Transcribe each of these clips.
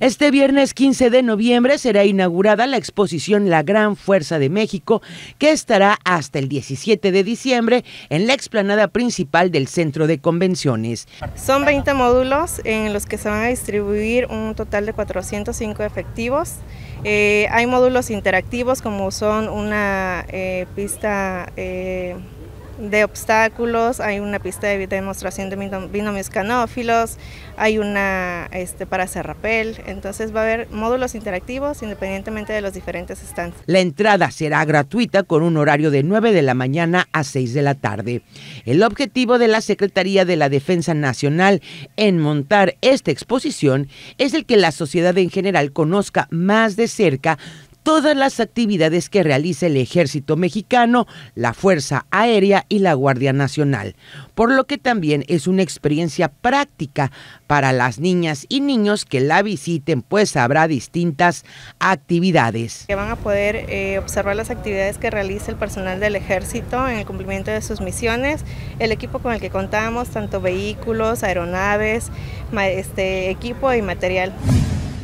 Este viernes 15 de noviembre será inaugurada la exposición La Gran Fuerza de México, que estará hasta el 17 de diciembre en la explanada principal del Centro de Convenciones. Son 20 módulos en los que se van a distribuir un total de 405 efectivos. Eh, hay módulos interactivos como son una eh, pista... Eh, de obstáculos, hay una pista de demostración de binomios canófilos, hay una este, para hacer rappel, entonces va a haber módulos interactivos independientemente de los diferentes stands. La entrada será gratuita con un horario de 9 de la mañana a 6 de la tarde. El objetivo de la Secretaría de la Defensa Nacional en montar esta exposición es el que la sociedad en general conozca más de cerca todas las actividades que realiza el ejército mexicano, la Fuerza Aérea y la Guardia Nacional, por lo que también es una experiencia práctica para las niñas y niños que la visiten, pues habrá distintas actividades. Que van a poder eh, observar las actividades que realiza el personal del ejército en el cumplimiento de sus misiones, el equipo con el que contamos, tanto vehículos, aeronaves, este, equipo y material.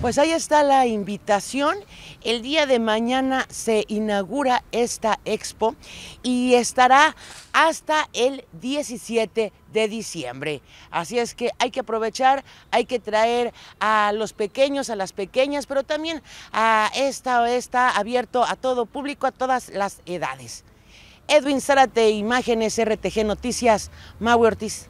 Pues ahí está la invitación. El día de mañana se inaugura esta expo y estará hasta el 17 de diciembre. Así es que hay que aprovechar, hay que traer a los pequeños, a las pequeñas, pero también a esta está abierto a todo público, a todas las edades. Edwin Zárate, Imágenes, RTG Noticias, Mau Ortiz.